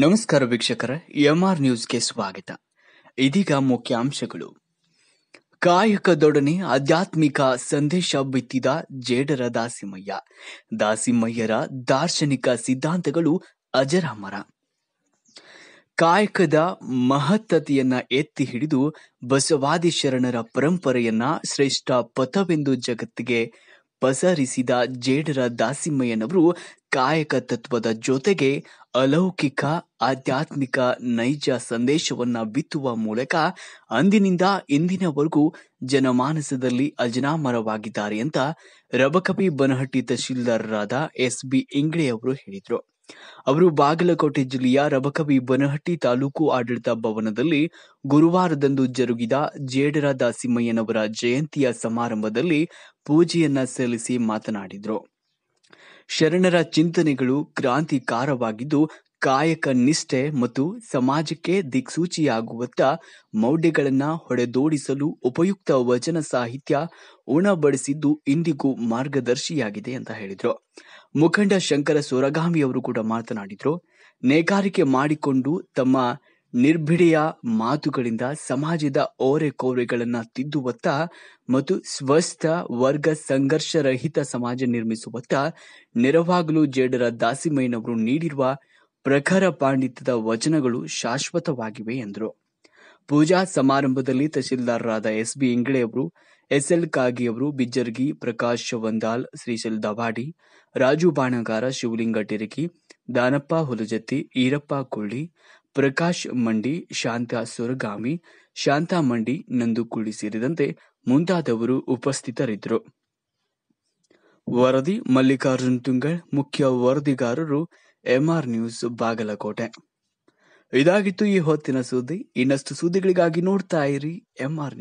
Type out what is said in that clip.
ನಮಸ್ಕಾರ ವೀಕ್ಷಕರ ಎಂಆರ್ ನ್ಯೂಸ್ಗೆ ಸ್ವಾಗತ ಇದೀಗ ಮುಖ್ಯಾಂಶಗಳು ಕಾಯಕದೊಡನೆ ಆಧ್ಯಾತ್ಮಿಕ ಸಂದೇಶ ಬಿತ್ತಿದ ಜೇಡರ ದಾಸಿಮಯ್ಯ ದಾಸಿಮಯ್ಯರ ದಾರ್ಶನಿಕ ಸಿದ್ಧಾಂತಗಳು ಅಜರಾಮರ ಕಾಯಕದ ಮಹತ್ತತೆಯನ್ನ ಎತ್ತಿ ಹಿಡಿದು ಬಸವಾದಿ ಶರಣರ ಪರಂಪರೆಯನ್ನ ಶ್ರೇಷ್ಠ ಪಥವೆಂದು ಜಗತ್ತಿಗೆ ಪಸರಿಸಿದ ಜೇಡರ ದಾಸಿಮಯ್ಯನವರು ಕಾಯಕ ತತ್ವದ ಜೊತೆಗೆ ಅಲೌಕಿಕ ಆಧ್ಯಾತ್ಮಿಕ ನೈಜ ಸಂದೇಶವನ್ನ ಬಿತ್ತುವ ಮೂಲಕ ಅಂದಿನಿಂದ ಇಂದಿನವರೆಗೂ ಜನಮಾನಸದಲ್ಲಿ ಅಜನಾಮರವಾಗಿದ್ದಾರೆ ಅಂತ ರಬಕಪಿ ಬನಹಟ್ಟಿ ತಹಶೀಲ್ದಾರರಾದ ಎಸ್ ಬಿ ಇಂಗ್ಳೆಯವರು ಹೇಳಿದರು ಅವರು ಬಾಗಲಕೋಟೆ ಜಿಲ್ಲೆಯ ರಬಕವಿ ಬನಹಟ್ಟಿ ತಾಲೂಕು ಆಡಳಿತ ಭವನದಲ್ಲಿ ಗುರುವಾರದಂದು ಜರುಗಿದ ಜೇಡರ ದಾಸಿಮಯ್ಯನವರ ಜಯಂತಿಯ ಸಮಾರಂಭದಲ್ಲಿ ಪೂಜೆಯನ್ನ ಸಲ್ಲಿಸಿ ಮಾತನಾಡಿದರು ಶರಣರ ಚಿಂತನೆಗಳು ಕ್ರಾಂತಿಕಾರವಾಗಿದ್ದು ಕಾಯಕ ನಿಷ್ಠೆ ಮತ್ತು ಸಮಾಜಕ್ಕೆ ದಿಕ್ಸೂಚಿಯಾಗುವತ್ತ ಮೌಢ್ಯಗಳನ್ನ ಹೊಡೆದೋಡಿಸಲು ಉಪಯುಕ್ತ ವಚನ ಸಾಹಿತ್ಯ ಉಣಬಡಿಸಿದ್ದು ಇಂದಿಗೂ ಮಾರ್ಗದರ್ಶಿಯಾಗಿದೆ ಅಂತ ಹೇಳಿದರು ಮುಖಂಡ ಶಂಕರ ಅವರು ಕೂಡ ಮಾತನಾಡಿದ್ರು ನೇಕಾರಿಕೆ ಮಾಡಿಕೊಂಡು ತಮ್ಮ ನಿರ್ಭಿಡೆಯ ಮಾತುಗಳಿಂದ ಸಮಾಜದ ಓರೆಕೋರೆಗಳನ್ನು ತಿದ್ದುವತ್ತ ಮತ್ತು ಸ್ವಸ್ಥ ವರ್ಗ ಸಂಘರ್ಷರಹಿತ ಸಮಾಜ ನಿರ್ಮಿಸುವತ್ತ ನೆರವಾಗಲು ಜೇಡರ ದಾಸಿಮಯ್ಯನವರು ನೀಡಿರುವ ಪ್ರಖರ ಪಾಂಡಿತ್ಯದ ವಚನಗಳು ಶಾಶ್ವತವಾಗಿವೆ ಎಂದರು ಪೂಜಾ ಸಮಾರಂಭದಲ್ಲಿ ತಹಶೀಲ್ದಾರರಾದ ಎಸ್ ಎಲ್ ಕಾಗಿ ಕಾಗಿಯವರು ಬಿಜ್ಜರ್ಗಿ ಪ್ರಕಾಶ್ ವಂದಾಲ್ ಶ್ರೀಶಲ್ ದವಾಡಿ ರಾಜು ಬಾಣಗಾರ ಶಿವಲಿಂಗ ಟಿರಕಿ ದಾನಪ್ಪ ಹುಲಜತ್ತಿ ಈರಪ್ಪ ಕುಳ್ಳಿ ಪ್ರಕಾಶ್ ಮಂಡಿ ಶಾಂತಾ ಸುರಗಾಮಿ ಶಾಂತಾ ಮಂಡಿ ನಂದು ಸೇರಿದಂತೆ ಮುಂತಾದವರು ಉಪಸ್ಥಿತರಿದ್ದರು ವರದಿ ಮಲ್ಲಿಕಾರ್ಜುನ್ ತುಂಗಳ್ ಮುಖ್ಯ ವರದಿಗಾರರು ಎಂಆರ್ ನ್ಯೂಸ್ ಬಾಗಲಕೋಟೆ ಇದಾಗಿತ್ತು ಈ ಹೊತ್ತಿನ ಸುದ್ದಿ ಇನ್ನಷ್ಟು ಸುದ್ದಿಗಳಿಗಾಗಿ ನೋಡ್ತಾ ಇರಿ ಎಂ ಆರ್